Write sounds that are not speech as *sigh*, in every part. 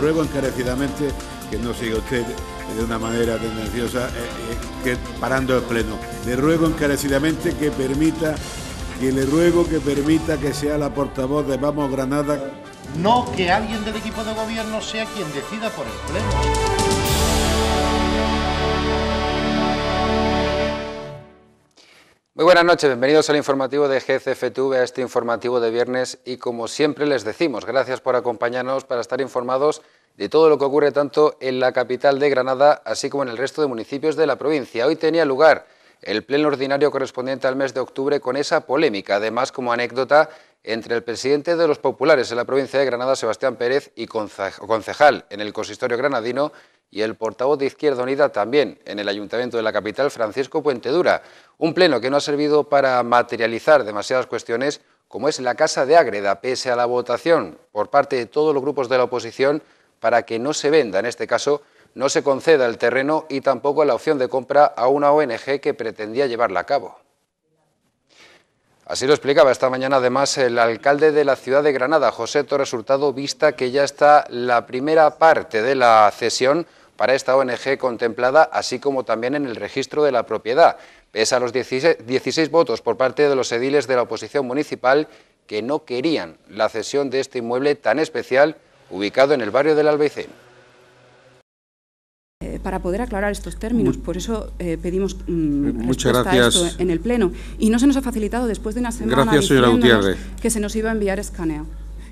ruego encarecidamente que no siga usted de una manera tendenciosa eh, eh, que parando el pleno. Le ruego encarecidamente que permita, que le ruego que permita que sea la portavoz de Vamos Granada. No que alguien del equipo de gobierno sea quien decida por el pleno. Muy buenas noches, bienvenidos al informativo de GCFTV, a este informativo de viernes y como siempre les decimos, gracias por acompañarnos para estar informados de todo lo que ocurre tanto en la capital de Granada así como en el resto de municipios de la provincia. Hoy tenía lugar el pleno ordinario correspondiente al mes de octubre con esa polémica. Además, como anécdota, entre el presidente de los populares en la provincia de Granada, Sebastián Pérez, y concejal en el consistorio granadino, y el portavoz de Izquierda Unida también en el ayuntamiento de la capital, Francisco Puente Dura. Un pleno que no ha servido para materializar demasiadas cuestiones, como es la Casa de Ágreda, pese a la votación por parte de todos los grupos de la oposición para que no se venda, en este caso, no se conceda el terreno y tampoco la opción de compra a una ONG que pretendía llevarla a cabo. Así lo explicaba esta mañana además el alcalde de la ciudad de Granada, José Torres Hurtado, vista que ya está la primera parte de la cesión para esta ONG contemplada, así como también en el registro de la propiedad, pese a los 16, 16 votos por parte de los ediles de la oposición municipal que no querían la cesión de este inmueble tan especial ubicado en el barrio del Albaicín para poder aclarar estos términos. Por eso eh, pedimos mm, eh, Muchas gracias. en el Pleno. Y no se nos ha facilitado después de una semana que se nos iba a enviar escaneo.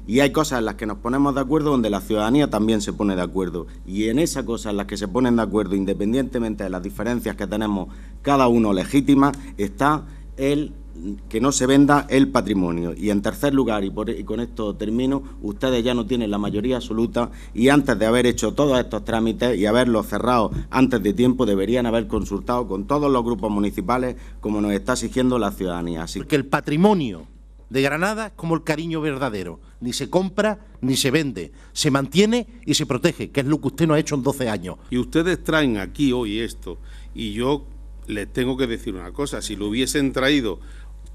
Y hay cosas en las que nos ponemos de acuerdo donde la ciudadanía también se pone de acuerdo. Y en esas cosas en las que se ponen de acuerdo, independientemente de las diferencias que tenemos cada uno legítimas, está el que no se venda el patrimonio. Y en tercer lugar, y, con esto termino, ustedes ya no tienen la mayoría absoluta y antes de haber hecho todos estos trámites y haberlos cerrado antes de tiempo, deberían haber consultado con todos los grupos municipales como nos está exigiendo la ciudadanía. Porque el patrimonio de Granada es como el cariño verdadero, ni se compra ni se vende, se mantiene y se protege, que es lo que usted no ha hecho en 12 años. Y ustedes traen aquí hoy esto y yo les tengo que decir una cosa, si lo hubiesen traído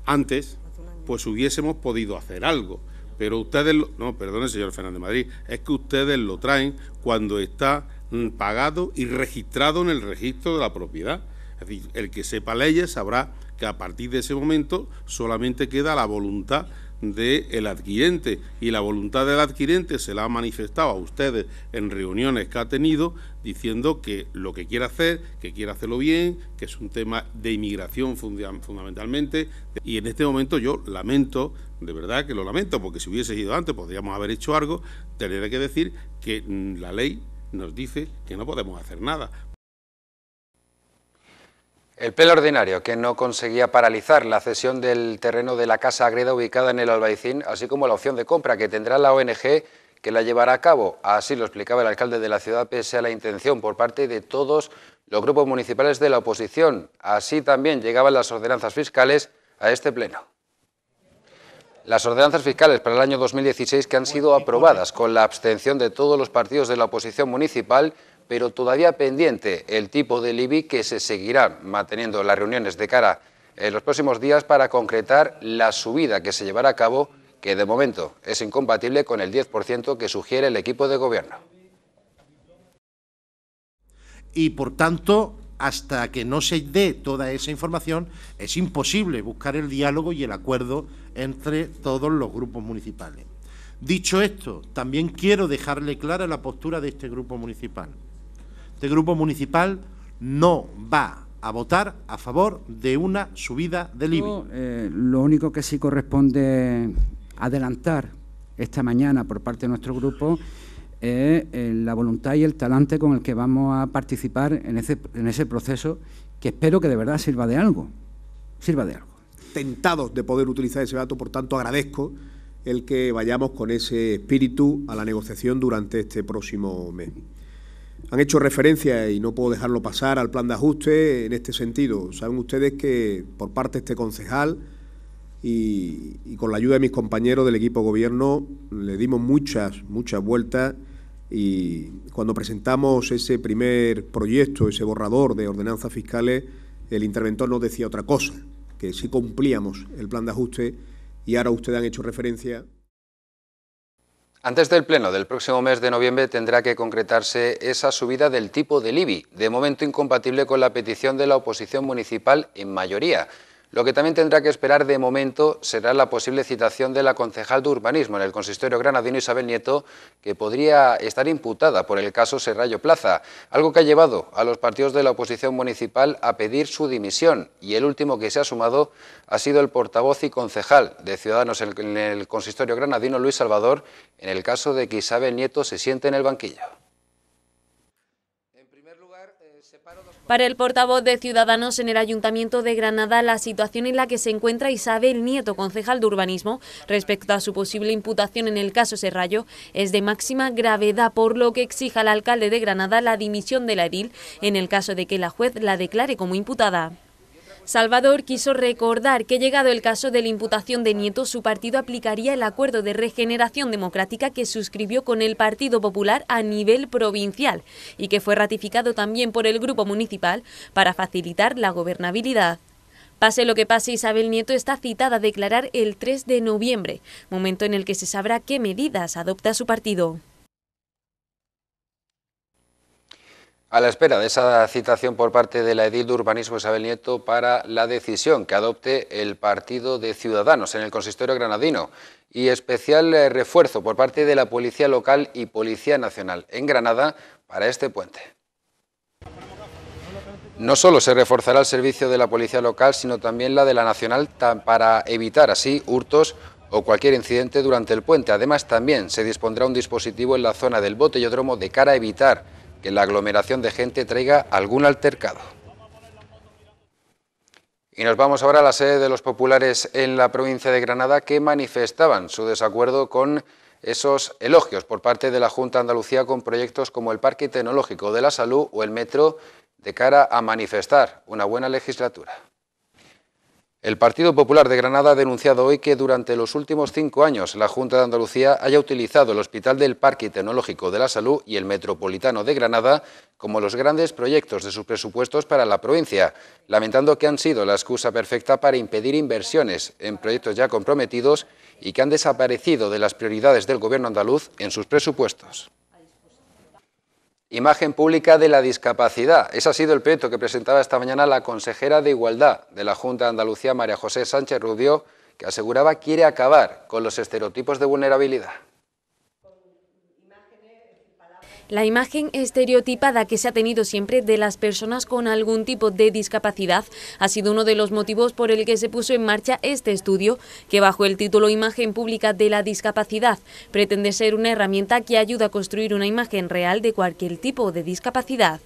antes, pues hubiésemos podido hacer algo. Pero ustedes, lo, no, perdone señor Fernández Madrid, es que ustedes lo traen cuando está mm, pagado y registrado en el registro de la propiedad. Es decir, el que sepa leyes sabrá que a partir de ese momento solamente queda la voluntad del el adquirente y la voluntad del adquirente se la ha manifestado a ustedes en reuniones que ha tenido diciendo que lo que quiere hacer, que quiere hacerlo bien, que es un tema de inmigración fundamentalmente y en este momento yo lamento, de verdad que lo lamento, porque si hubiese ido antes podríamos haber hecho algo, tener que decir que mm, la ley nos dice que no podemos hacer nada, el pleno ordinario, que no conseguía paralizar la cesión del terreno de la Casa Agreda ubicada en el Albaicín, así como la opción de compra que tendrá la ONG que la llevará a cabo. Así lo explicaba el alcalde de la ciudad, pese a la intención por parte de todos los grupos municipales de la oposición. Así también llegaban las ordenanzas fiscales a este pleno. Las ordenanzas fiscales para el año 2016 que han sido aprobadas con la abstención de todos los partidos de la oposición municipal pero todavía pendiente el tipo de LIBI que se seguirá manteniendo las reuniones de cara en eh, los próximos días para concretar la subida que se llevará a cabo, que de momento es incompatible con el 10% que sugiere el equipo de gobierno. Y por tanto, hasta que no se dé toda esa información, es imposible buscar el diálogo y el acuerdo entre todos los grupos municipales. Dicho esto, también quiero dejarle clara la postura de este grupo municipal este grupo municipal no va a votar a favor de una subida del IBI. Eh, lo único que sí corresponde adelantar esta mañana por parte de nuestro grupo es eh, la voluntad y el talante con el que vamos a participar en ese, proceso que espero que de verdad sirva de algo. Sirva de algo. Tentados de poder utilizar ese dato, por tanto agradezco el que vayamos con ese espíritu a la negociación durante este próximo mes. Han hecho referencia, y no puedo dejarlo pasar, al plan de ajuste en este sentido. Saben ustedes que por parte de este concejal y, con la ayuda de mis compañeros del equipo gobierno le dimos muchas, muchas vueltas y cuando presentamos ese primer proyecto, ese borrador de ordenanzas fiscales, el interventor nos decía otra cosa, que sí cumplíamos el plan de ajuste y ahora ustedes han hecho referencia. Antes del pleno del próximo mes de noviembre tendrá que concretarse esa subida del tipo de IBI, de momento incompatible con la petición de la oposición municipal en mayoría. Lo que también tendrá que esperar de momento será la posible citación de la concejal de urbanismo en el consistorio granadino Isabel Nieto, que podría estar imputada por el caso Serrallo Plaza, algo que ha llevado a los partidos de la oposición municipal a pedir su dimisión. Y el último que se ha sumado ha sido el portavoz y concejal de Ciudadanos en el consistorio granadino, Luis Salvador, en el caso de que Isabel Nieto se siente en el banquillo. Para el portavoz de Ciudadanos en el Ayuntamiento de Granada, la situación en la que se encuentra Isabel Nieto, concejal de urbanismo, respecto a su posible imputación en el caso Serrallo, es de máxima gravedad, por lo que exija al alcalde de Granada la dimisión de la edil en el caso de que la juez la declare como imputada. Salvador quiso recordar que llegado el caso de la imputación de Nieto, su partido aplicaría el acuerdo de regeneración democrática que suscribió con el Partido Popular a nivel provincial y que fue ratificado también por el Grupo Municipal para facilitar la gobernabilidad. Pase lo que pase, Isabel Nieto está citada a declarar el 3 de noviembre, momento en el que se sabrá qué medidas adopta su partido. A la espera de esa citación por parte de la edil de urbanismo Isabel Nieto para la decisión que adopte el Partido de Ciudadanos en el consistorio granadino y especial eh, refuerzo por parte de la Policía Local y Policía Nacional en Granada para este puente. No solo se reforzará el servicio de la Policía Local, sino también la de la Nacional para evitar así hurtos o cualquier incidente durante el puente. Además, también se dispondrá un dispositivo en la zona del Botellodromo de cara a evitar que la aglomeración de gente traiga algún altercado. Y nos vamos ahora a la sede de los populares en la provincia de Granada que manifestaban su desacuerdo con esos elogios por parte de la Junta Andalucía con proyectos como el Parque Tecnológico de la Salud o el Metro de cara a manifestar una buena legislatura. El Partido Popular de Granada ha denunciado hoy que durante los últimos cinco años la Junta de Andalucía haya utilizado el Hospital del Parque Tecnológico de la Salud y el Metropolitano de Granada como los grandes proyectos de sus presupuestos para la provincia, lamentando que han sido la excusa perfecta para impedir inversiones en proyectos ya comprometidos y que han desaparecido de las prioridades del Gobierno andaluz en sus presupuestos. Imagen pública de la discapacidad. Ese ha sido el proyecto que presentaba esta mañana la consejera de Igualdad de la Junta de Andalucía, María José Sánchez Rudió, que aseguraba quiere acabar con los estereotipos de vulnerabilidad. La imagen estereotipada que se ha tenido siempre de las personas con algún tipo de discapacidad ha sido uno de los motivos por el que se puso en marcha este estudio, que bajo el título Imagen Pública de la Discapacidad pretende ser una herramienta que ayuda a construir una imagen real de cualquier tipo de discapacidad.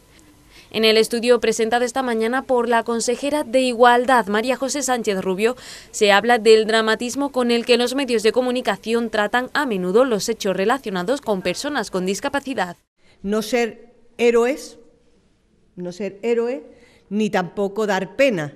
En el estudio presentado esta mañana por la consejera de Igualdad, María José Sánchez Rubio, se habla del dramatismo con el que los medios de comunicación tratan a menudo los hechos relacionados con personas con discapacidad no ser héroes, no ser héroe, ni tampoco dar pena,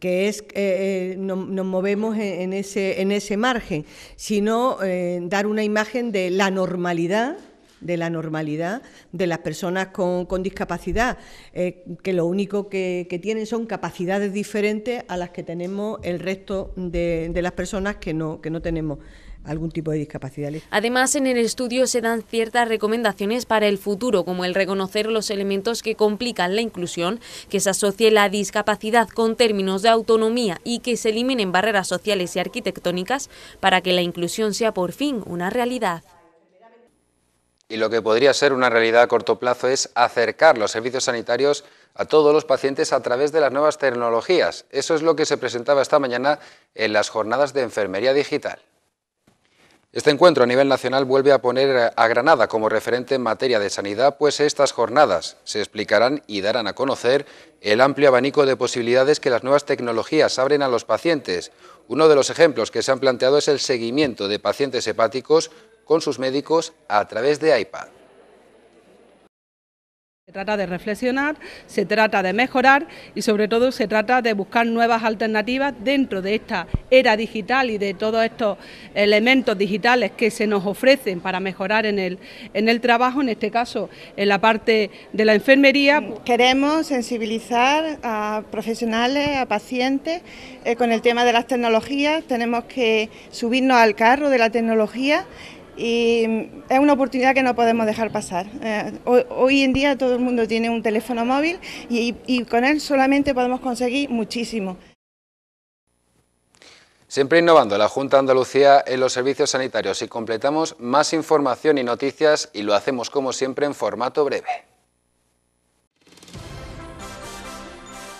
que es que eh, eh, nos, movemos en, ese, en, ese, margen, sino eh, dar una imagen de la normalidad de la normalidad de las personas con, discapacidad, que lo único que, tienen son capacidades diferentes a las que tenemos el resto de, de las personas que no, que no tenemos algún tipo de discapacidad. Además, en el estudio se dan ciertas recomendaciones para el futuro, como el reconocer los elementos que complican la inclusión, que se asocie la discapacidad con términos de autonomía y que se eliminen barreras sociales y arquitectónicas para que la inclusión sea por fin una realidad. Y lo que podría ser una realidad a corto plazo es acercar los servicios sanitarios a todos los pacientes a través de las nuevas tecnologías. Eso es lo que se presentaba esta mañana en las jornadas de enfermería digital. Este encuentro a nivel nacional vuelve a poner a Granada como referente en materia de sanidad, pues estas jornadas se explicarán y darán a conocer el amplio abanico de posibilidades que las nuevas tecnologías abren a los pacientes. Uno de los ejemplos que se han planteado es el seguimiento de pacientes hepáticos con sus médicos a través de iPad. Se trata de reflexionar, se trata de mejorar y sobre todo se trata de buscar nuevas alternativas dentro de esta era digital y de todos estos elementos digitales que se nos ofrecen para mejorar en el, en el trabajo, en este caso en la parte de la enfermería. Queremos sensibilizar a profesionales, a pacientes eh, con el tema de las tecnologías, tenemos que subirnos al carro de la tecnología y mm, es una oportunidad que no podemos dejar pasar. Eh, hoy, en día todo el mundo tiene un teléfono móvil y, y con él solamente podemos conseguir muchísimo. Siempre innovando la Junta de Andalucía en los servicios sanitarios y completamos más información y noticias y lo hacemos como siempre en formato breve.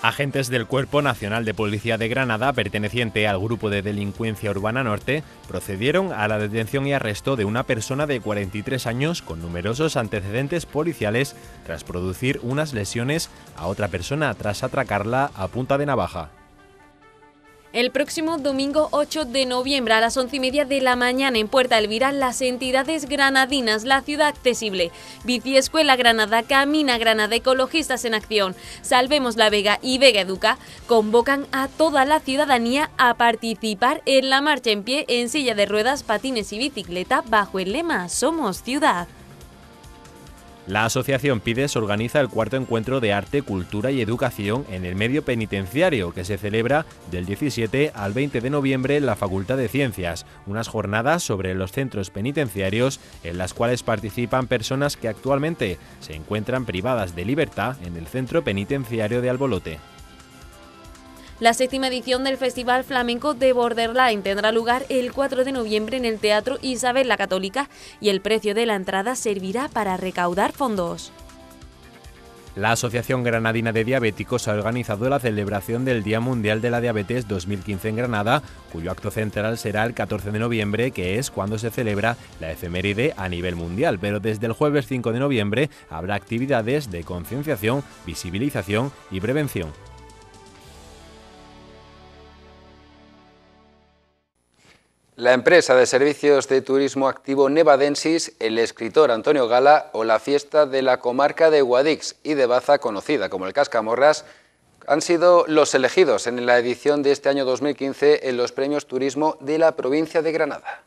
Agentes del Cuerpo Nacional de Policía de Granada, perteneciente al Grupo de Delincuencia Urbana Norte, procedieron a la detención y arresto de una persona de 43 años con numerosos antecedentes policiales tras producir unas lesiones a otra persona tras atracarla a punta de navaja. El próximo domingo 8 de noviembre a las 11 y media de la mañana en Puerta Elvira, las entidades granadinas, la ciudad accesible, Biciescuela Granada, Camina Granada, Ecologistas en Acción, Salvemos la Vega y Vega Educa convocan a toda la ciudadanía a participar en la marcha en pie, en silla de ruedas, patines y bicicleta bajo el lema Somos Ciudad. La asociación PIDES organiza el cuarto encuentro de arte, cultura y educación en el medio penitenciario que se celebra del 17 al 20 de noviembre en la Facultad de Ciencias, unas jornadas sobre los centros penitenciarios en las cuales participan personas que actualmente se encuentran privadas de libertad en el centro penitenciario de Albolote. La séptima edición del Festival Flamenco de Borderline tendrá lugar el 4 de noviembre en el Teatro Isabel la Católica y el precio de la entrada servirá para recaudar fondos. La Asociación Granadina de Diabéticos ha organizado la celebración del Día Mundial de la Diabetes 2015 en Granada, cuyo acto central será el 14 de noviembre, que es cuando se celebra la efeméride a nivel mundial. Pero desde el jueves 5 de noviembre habrá actividades de concienciación, visibilización y prevención. La empresa de servicios de turismo activo Nevadensis, el escritor Antonio Gala o la fiesta de la comarca de Guadix y de Baza, conocida como el Cascamorras, han sido los elegidos en la edición de este año 2015 en los premios turismo de la provincia de Granada.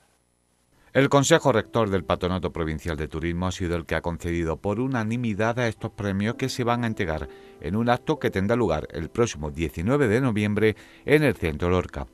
El Consejo Rector del Patronato Provincial de Turismo ha sido el que ha concedido por unanimidad a estos premios que se van a entregar en un acto que tendrá lugar el próximo 19 de noviembre en el Centro Lorca.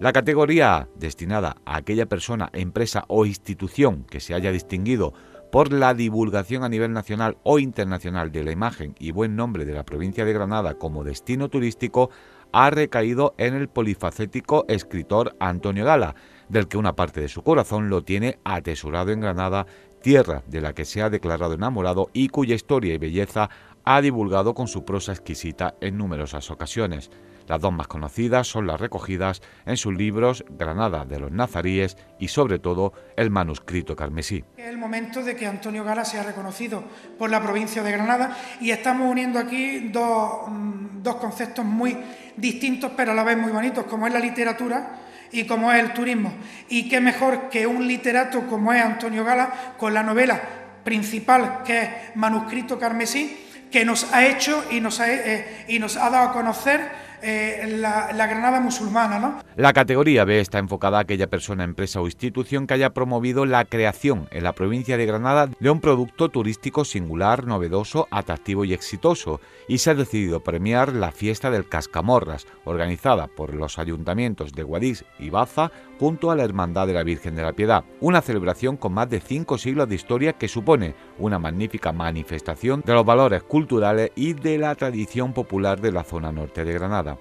La categoría destinada a aquella persona, empresa o institución que se haya distinguido por la divulgación a nivel nacional o internacional de la imagen y buen nombre de la provincia de Granada como destino turístico ha recaído en el polifacético escritor Antonio Gala, del que una parte de su corazón lo tiene atesorado en Granada, tierra de la que se ha declarado enamorado y cuya historia y belleza ha divulgado con su prosa exquisita en numerosas ocasiones. Las dos más conocidas son las recogidas en sus libros Granada de los Nazaríes y sobre todo el manuscrito carmesí. Es el momento de que Antonio Gala sea reconocido por la provincia de Granada y estamos uniendo aquí mm, dos, conceptos muy distintos pero a la vez muy bonitos, como es la literatura y como es el turismo. Y qué mejor que un literato como es Antonio Gala con la novela principal que es Manuscrito Carmesí, que nos ha hecho y nos eh, y nos ha dado a conocer eh, la, la, Granada musulmana. ¿no? La categoría B está enfocada a aquella persona, empresa o institución que haya promovido la creación en la provincia de Granada de un producto turístico singular, novedoso, atractivo y exitoso, y se ha decidido premiar la fiesta del Cascamorras, organizada por los ayuntamientos de Guadix y Baza junto a la Hermandad de la Virgen de la Piedad, una celebración con más de cinco siglos de historia que supone una magnífica manifestación de los valores culturales y de la tradición popular de la zona norte de Granada.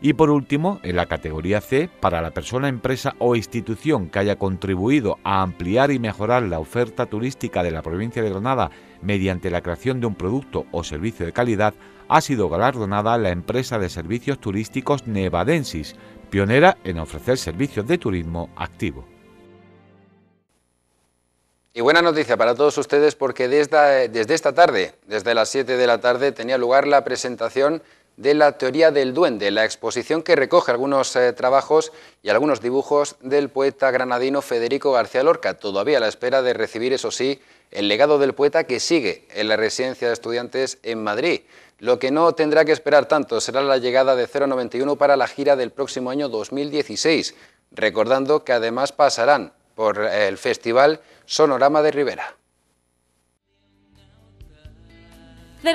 Y por último, en la categoría C, para la persona, empresa o institución que haya contribuido a ampliar y mejorar la oferta turística de la provincia de Granada mediante la creación de un producto o servicio de calidad, ha sido galardonada la empresa de servicios turísticos Nevadensis, pionera en ofrecer servicios de turismo activo. Y buena noticia para todos ustedes porque desde, esta tarde, desde las 7 de la tarde, tenía lugar la presentación de la teoría del duende, la exposición que recoge algunos eh, trabajos y algunos dibujos del poeta granadino Federico García Lorca, todavía a la espera de recibir, eso sí, el legado del poeta que sigue en la residencia de estudiantes en Madrid. Lo que no tendrá que esperar tanto será la llegada de 091 para la gira del próximo año 2016, recordando que además pasarán por el Festival Sonorama de Rivera.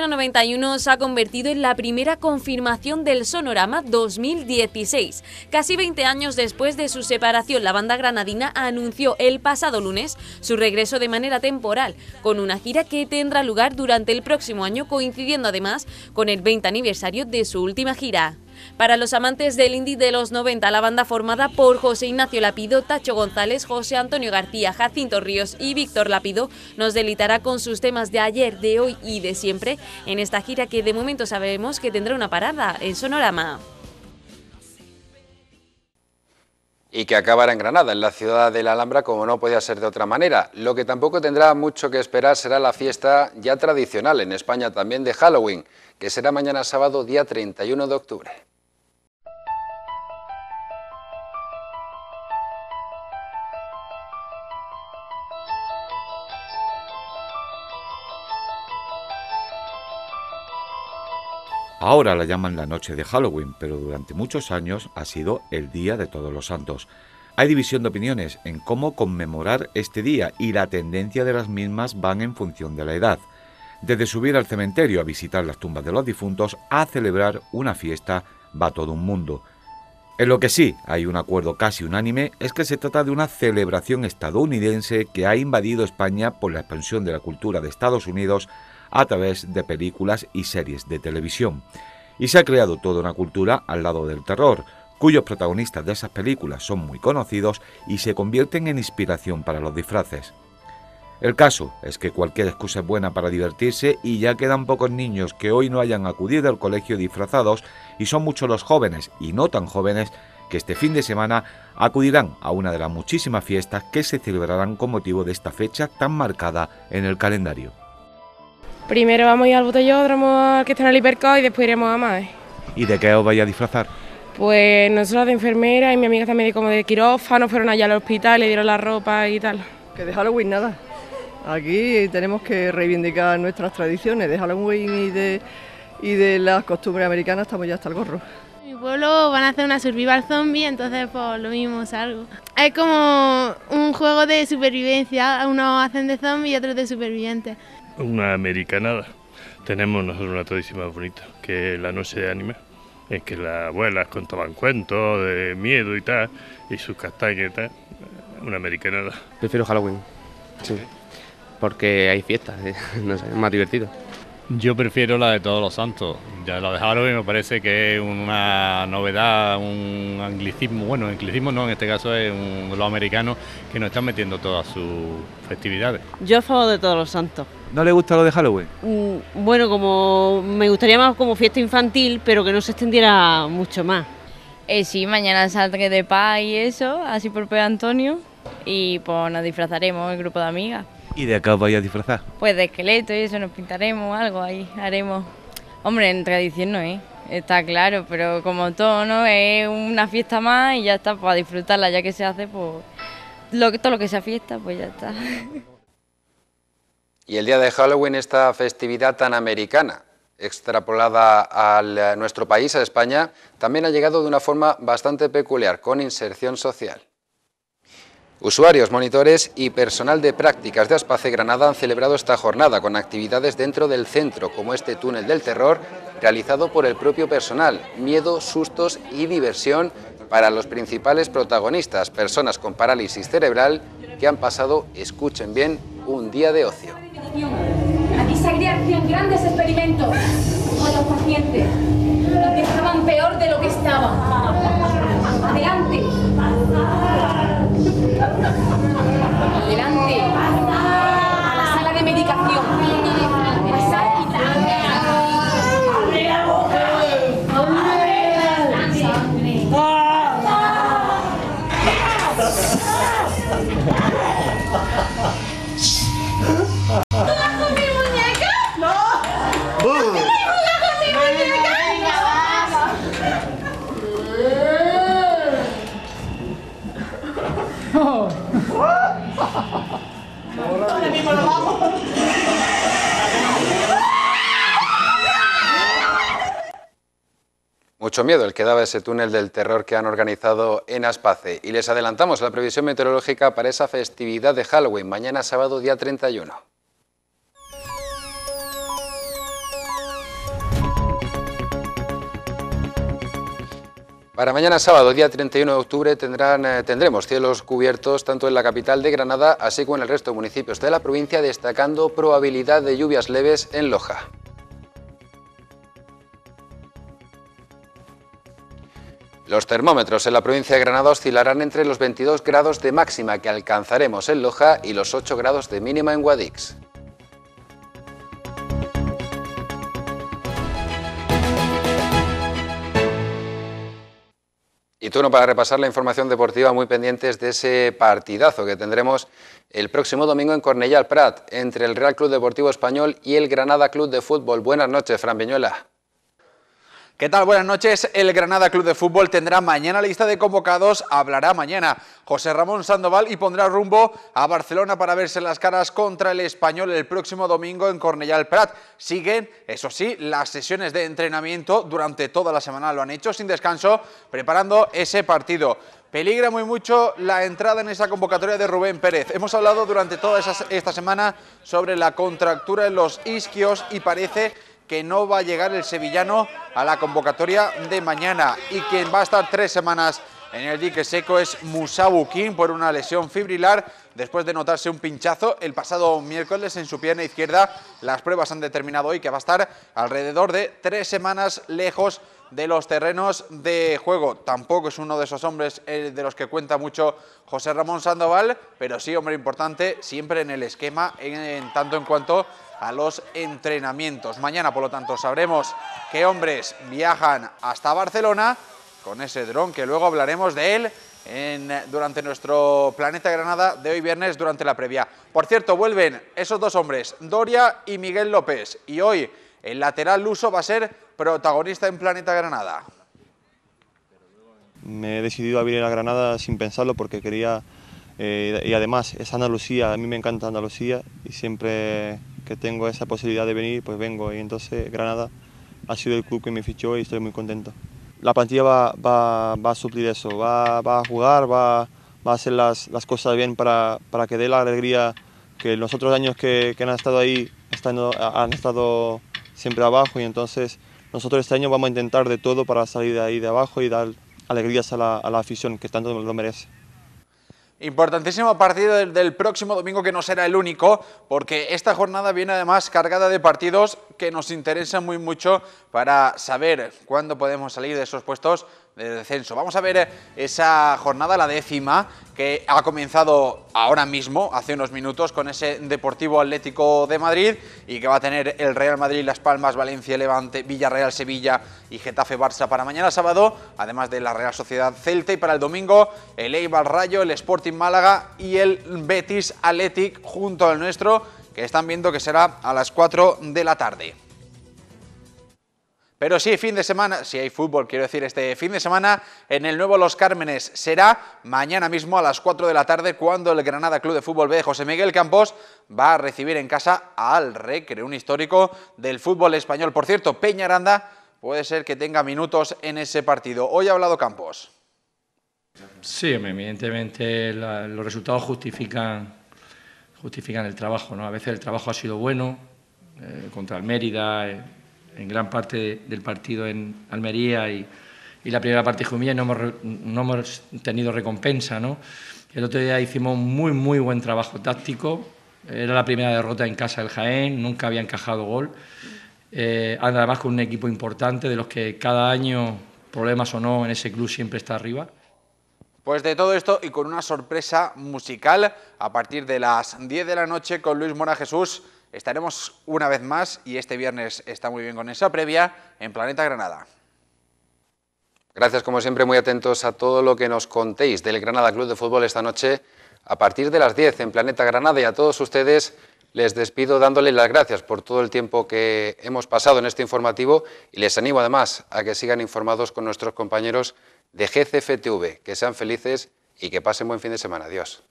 91 se ha convertido en la primera confirmación del Sonorama 2016. Casi 20 años después de su separación, la banda granadina anunció el pasado lunes su regreso de manera temporal, con una gira que tendrá lugar durante el próximo año, coincidiendo además con el 20 aniversario de su última gira. Para los amantes del indie de los 90, la banda formada por José Ignacio Lapido, Tacho González, José Antonio García, Jacinto Ríos y Víctor Lapido nos delitará con sus temas de ayer, de hoy y de siempre en esta gira que de momento sabemos que tendrá una parada en Sonorama. y que acabará en Granada, en la ciudad de la Alhambra, como no podía ser de otra manera. Lo que tampoco tendrá mucho que esperar será la fiesta ya tradicional en España también de Halloween, que será mañana sábado día 31 de octubre. Ahora la llaman la noche de Halloween, pero durante muchos años ha sido el Día de Todos los Santos. Hay división de opiniones en cómo conmemorar este día y la tendencia de las mismas van en función de la edad. Desde subir al cementerio a visitar las tumbas de los difuntos a celebrar una fiesta va todo un mundo. En lo que sí hay un acuerdo casi unánime es que se trata de una celebración estadounidense que ha invadido España por la expansión de la cultura de Estados Unidos a través de películas y series de televisión. Y se ha creado toda una cultura al lado del terror, cuyos protagonistas de esas películas son muy conocidos y se convierten en inspiración para los disfraces. El caso es que cualquier excusa es buena para divertirse y ya quedan pocos niños que hoy no hayan acudido al colegio disfrazados y son muchos los jóvenes y no tan jóvenes que este fin de semana acudirán a una de las muchísimas fiestas que se celebrarán con motivo de esta fecha tan marcada en el calendario. Primero vamos a ir al botellódromo, que está en el hiperco... y después iremos a MAE. ¿Y de qué os vais a disfrazar? Pues nosotros de enfermera y mi amiga también como de quirófano fueron allá al hospital, le dieron la ropa y tal. Que de Halloween nada. Aquí tenemos que reivindicar nuestras tradiciones de Halloween y de, y de las costumbres americanas, estamos ya hasta el gorro. En mi pueblo van a hacer una survival zombie, entonces pues lo mismo salgo. Es como un juego de supervivencia, unos hacen de zombie y otros de supervivientes una americanada. Tenemos nosotros una tradición más bonita, que la noche de ánima, en que las abuelas contaban cuentos de miedo y tal, y sus castañas y tal. Una americanada. Prefiero Halloween, sí, porque hay fiestas, *laughs* no sé, es más divertido. Yo prefiero la de Todos los Santos. Ya la de Halloween me parece que es una novedad, un anglicismo, bueno, anglicismo no, en este caso es un, los americanos que nos están metiendo todas sus festividades. Yo a favor de Todos los Santos. ¿No le gusta lo de Halloween? Mm, bueno, como me gustaría más como fiesta infantil, pero que no se extendiera mucho más. Eh, sí, mañana saldré de paz y eso, así por Pedro Antonio, y pues nos disfrazaremos el grupo de amigas. ¿Y de acá os a disfrazar? Pues de esqueleto y eso, nos pintaremos algo ahí, haremos. Hombre, en tradición no es, ¿eh? está claro, pero como todo, ¿no? Es una fiesta más y ya está, para pues, disfrutarla, ya que se hace, pues lo, todo lo que sea fiesta, pues ya está. Y el día de Halloween, esta festividad tan americana, extrapolada a eh, nuestro país, a España, también ha llegado de una forma bastante peculiar, con inserción social. Usuarios, monitores y personal de prácticas de Aspace Granada han celebrado esta jornada con actividades dentro del centro, como este túnel del terror, realizado por el propio personal, miedo, sustos y diversión para los principales protagonistas, personas con parálisis cerebral que han pasado, escuchen bien, un día de ocio. Aquí se grandes experimentos con los pacientes, estaban peor de lo que estaban. Adelante. Adelante a la sala de medicación. mucho miedo el que daba ese túnel del terror que han organizado en Aspace. Y les adelantamos la previsión meteorológica para esa festividad de Halloween, mañana sábado día 31. Para mañana sábado, día 31 de octubre, tendrán, eh, tendremos cielos cubiertos tanto en la capital de Granada así como en el resto de municipios de la provincia, destacando probabilidad de lluvias leves en Loja. Los termómetros en la provincia de Granada oscilarán entre los 22 grados de máxima que alcanzaremos en Loja y los 8 grados de mínima en Guadix. Y turno para repasar la información deportiva muy pendientes de ese partidazo que tendremos el próximo domingo en Cornellal Prat entre el Real Club Deportivo Español y el Granada Club de Fútbol. Buenas noches, Fran Viñuela. ¿Qué tal? Buenas noches. El Granada Club de Fútbol tendrá mañana lista de convocados, hablará mañana José Ramón Sandoval y pondrá rumbo a Barcelona para verse las caras contra el Español el próximo domingo en Cornellà Prat. Siguen, eso sí, las sesiones de entrenamiento durante toda la semana, lo han hecho sin descanso, preparando ese partido. Peligra muy mucho la entrada en esa convocatoria de Rubén Pérez. Hemos hablado durante toda esta semana sobre la contractura en los isquios y parece que no va a llegar el sevillano a la convocatoria de mañana y quien va a estar tres semanas en el dique seco es Musa por una lesión fibrilar después de notarse un pinchazo el pasado miércoles en su pierna izquierda. Las pruebas han determinado hoy que va a estar alrededor de tres semanas lejos de los terrenos de juego. Tampoco es uno de esos hombres eh, de los que cuenta mucho José Ramón Sandoval, pero sí hombre importante siempre en el esquema, en tanto en cuanto a los entrenamientos. Mañana, por lo tanto, sabremos qué hombres viajan hasta Barcelona con ese dron que luego hablaremos de él en, durante nuestro Planeta Granada de hoy viernes durante la previa. Por cierto, vuelven esos dos hombres, Doria y Miguel López, y hoy el lateral luso va a ser protagonista en Planeta Granada. Me he decidido a venir a Granada sin pensarlo porque quería, eh, y además es Andalucía, a mí me encanta Andalucía y siempre tengo esa posibilidad de venir, pues vengo. Y entonces Granada ha sido el club que me fichó y estoy muy contento. La plantilla va, va, va a suplir eso, va, va a jugar, va, a hacer las, cosas bien para, que dé la alegría que los otros años que, han estado ahí han estado siempre abajo y entonces nosotros este año vamos a intentar de todo para salir de ahí de abajo y dar alegrías a la, a la afición que tanto lo merece. Importantísimo partido del, próximo domingo que no será el único, porque esta jornada viene además cargada de partidos que nos interesan muy mucho para saber cuándo podemos salir de esos puestos de descenso. Vamos a ver eh, esa jornada, la décima, que ha comenzado ahora mismo, hace unos minutos, con ese Deportivo Atlético de Madrid y que va a tener el Real Madrid, Las Palmas, Valencia, Levante, Villarreal, Sevilla y Getafe Barça para mañana sábado, además de la Real Sociedad Celta y para el domingo el Eibar Rayo, el Sporting Málaga y el Betis Athletic junto al nuestro, que están viendo que será a las 4 de la tarde. Pero sí, fin de semana, si hay fútbol, quiero decir, este fin de semana en el nuevo Los Cármenes será mañana mismo a las 4 de la tarde cuando el Granada Club de Fútbol B de José Miguel Campos va a recibir en casa al Recre, un histórico del fútbol español. Por cierto, Peña Aranda puede ser que tenga minutos en ese partido. Hoy ha hablado Campos. Sí, evidentemente los resultados justifican, justifican el trabajo. ¿no? A veces el trabajo ha sido bueno eh, contra el Mérida. Eh, en gran parte del partido en Almería y, la primera parte de Jumilla y no hemos, tenido recompensa. ¿no? El otro día hicimos muy, muy buen trabajo táctico. Era la primera derrota en casa del Jaén, nunca había encajado gol. Eh, además con un equipo importante de los que cada año, problemas o no, en ese club siempre está arriba. Pues de todo esto y con una sorpresa musical a partir de las 10 de la noche con Luis Mora Jesús Estaremos una vez más, y este viernes está muy bien con esa previa, en Planeta Granada. Gracias, como siempre, muy atentos a todo lo que nos contéis del Granada Club de Fútbol esta noche a partir de las 10 en Planeta Granada y a todos ustedes les despido dándoles las gracias por todo el tiempo que hemos pasado en este informativo y les animo además a que sigan informados con nuestros compañeros de GCFTV. Que sean felices y que pasen buen fin de semana. Adiós.